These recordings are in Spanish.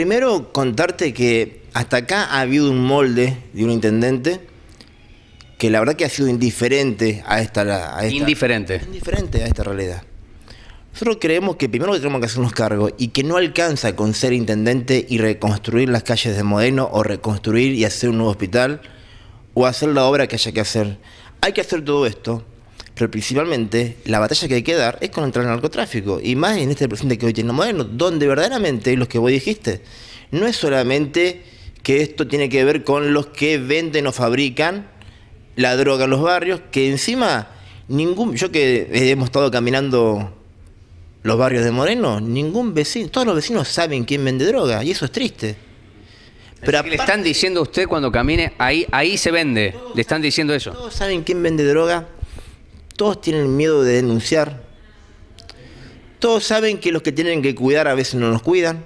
primero contarte que hasta acá ha habido un molde de un intendente que la verdad que ha sido indiferente a esta, indiferente a esta realidad. Nosotros creemos que primero que tenemos que unos cargos y que no alcanza con ser intendente y reconstruir las calles de Modeno o reconstruir y hacer un nuevo hospital o hacer la obra que haya que hacer. Hay que hacer todo esto pero principalmente la batalla que hay que dar es contra el narcotráfico. Y más en este presente que hoy tiene Moreno, donde verdaderamente, lo que vos dijiste, no es solamente que esto tiene que ver con los que venden o fabrican la droga en los barrios, que encima ningún, yo que hemos estado caminando los barrios de Moreno, ningún vecino, todos los vecinos saben quién vende droga y eso es triste. Pero le están diciendo a usted cuando camine, ahí, ahí se vende, le están diciendo eso. Todos saben quién vende droga, todos tienen miedo de denunciar. Todos saben que los que tienen que cuidar a veces no nos cuidan.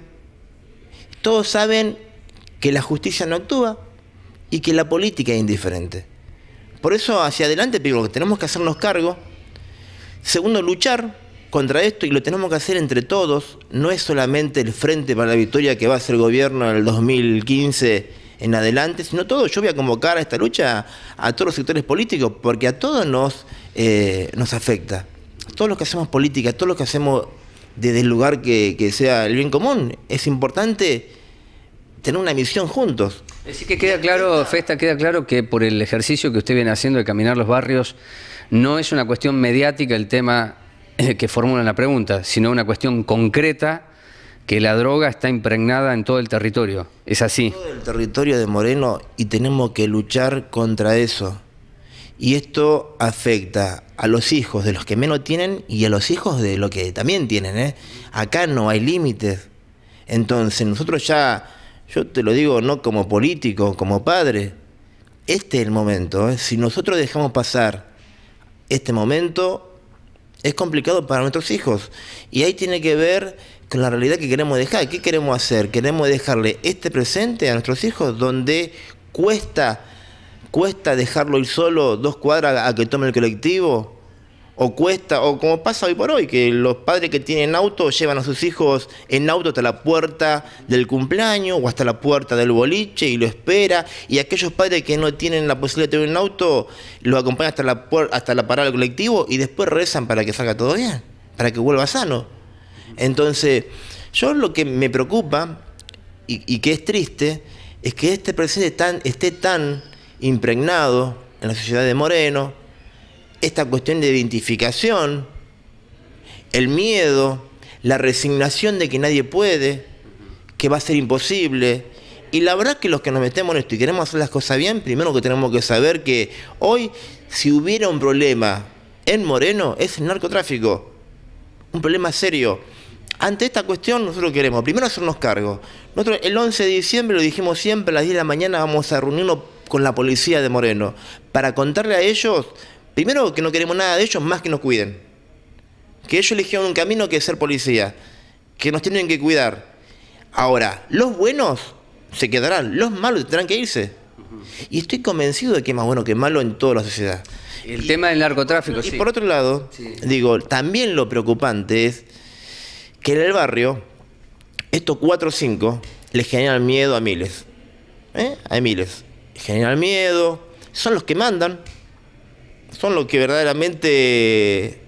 Todos saben que la justicia no actúa y que la política es indiferente. Por eso hacia adelante que tenemos que hacernos cargo. Segundo, luchar contra esto y lo tenemos que hacer entre todos. No es solamente el Frente para la Victoria que va a ser gobierno en el 2015 en adelante, sino todo. Yo voy a convocar a esta lucha a todos los sectores políticos porque a todos nos eh, nos afecta. Todo lo que hacemos política, todo lo que hacemos desde el lugar que, sea el bien común, es importante tener una misión juntos. Así que queda claro, Festa, queda claro que por el ejercicio que usted viene haciendo de caminar los barrios, no es una cuestión mediática el tema eh, que formula la pregunta, sino una cuestión concreta que la droga está impregnada en todo el territorio. Es así. Todo el territorio de Moreno y tenemos que luchar contra eso. Y esto afecta a los hijos de los que menos tienen y a los hijos de los que también tienen. ¿eh? Acá no hay límites. Entonces nosotros ya, yo te lo digo no como político, como padre, este es el momento. ¿eh? Si nosotros dejamos pasar este momento, es complicado para nuestros hijos. Y ahí tiene que ver con la realidad que queremos dejar. ¿Qué queremos hacer? Queremos dejarle este presente a nuestros hijos donde cuesta ¿Cuesta dejarlo ir solo dos cuadras a que tome el colectivo? o cuesta, o como pasa hoy por hoy, que los padres que tienen auto llevan a sus hijos en auto hasta la puerta del cumpleaños o hasta la puerta del boliche y lo espera, y aquellos padres que no tienen la posibilidad de tener un auto, los acompañan hasta la, hasta la parada del colectivo y después rezan para que salga todo bien, para que vuelva sano. Entonces, yo lo que me preocupa y, que es triste es que este presente esté tan impregnado en la sociedad de Moreno, esta cuestión de identificación, el miedo, la resignación de que nadie puede, que va a ser imposible. Y la verdad que los que nos metemos en esto y queremos hacer las cosas bien, primero que tenemos que saber que hoy, si hubiera un problema en Moreno, es el narcotráfico. Un problema serio. Ante esta cuestión, nosotros queremos primero hacernos cargo. Nosotros el 11 de diciembre lo dijimos siempre, a las 10 de la mañana vamos a reunirnos con la policía de Moreno para contarle a ellos, primero que no queremos nada de ellos más que nos cuiden. Que ellos eligieron un camino que es ser policía, que nos tienen que cuidar. Ahora, los buenos se quedarán, los malos tendrán que irse. Y estoy convencido de que es más bueno que malo en toda la sociedad. El tema del narcotráfico, y por otro lado, digo, también lo preocupante es que en el barrio, estos cuatro o cinco les generan miedo a miles. ¿eh? A miles generan miedo, son los que mandan, son los que verdaderamente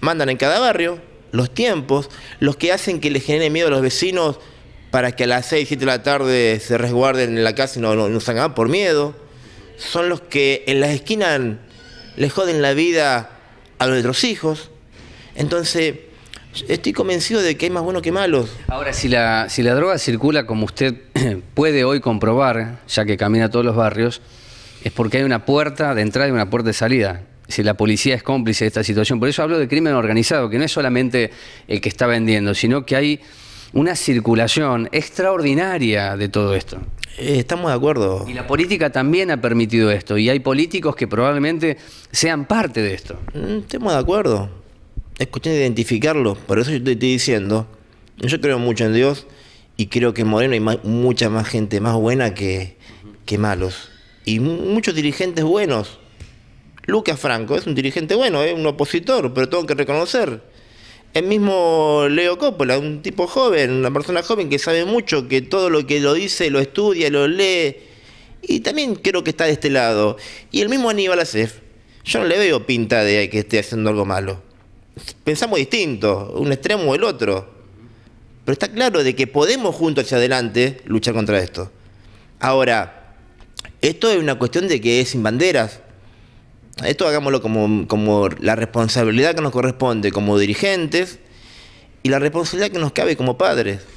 mandan en cada barrio, los tiempos, los que hacen que les genere miedo a los vecinos para que a las 6, 7 de la tarde se resguarden en la casa y no, no, no por miedo, son los que en las esquinas les joden la vida a nuestros hijos. Entonces, Estoy convencido de que hay más buenos que malos. Ahora, si la, si la droga circula como usted puede hoy comprobar, ya que camina a todos los barrios, es porque hay una puerta de entrada y una puerta de salida. Si la policía es cómplice de esta situación. Por eso hablo de crimen organizado, que no es solamente el que está vendiendo, sino que hay una circulación extraordinaria de todo esto. Eh, estamos de acuerdo. Y la política también ha permitido esto, y hay políticos que probablemente sean parte de esto. Mm, estamos de acuerdo es cuestión de identificarlo. Por eso yo te estoy diciendo, yo creo mucho en Dios y creo que en Moreno hay mucha más gente más buena que, malos. Y muchos dirigentes buenos. Lucas Franco es un dirigente bueno, es un opositor, pero tengo que reconocer. El mismo Leo Coppola, un tipo joven, una persona joven que sabe mucho, que todo lo que lo dice lo estudia, lo lee. Y también creo que está de este lado. Y el mismo Aníbal Acef. Yo no le veo pinta de que esté haciendo algo malo pensamos distinto, un extremo o el otro. Pero está claro de que podemos juntos hacia adelante luchar contra esto. Ahora, esto es una cuestión de que es sin banderas. Esto hagámoslo como, como la responsabilidad que nos corresponde como dirigentes y la responsabilidad que nos cabe como padres.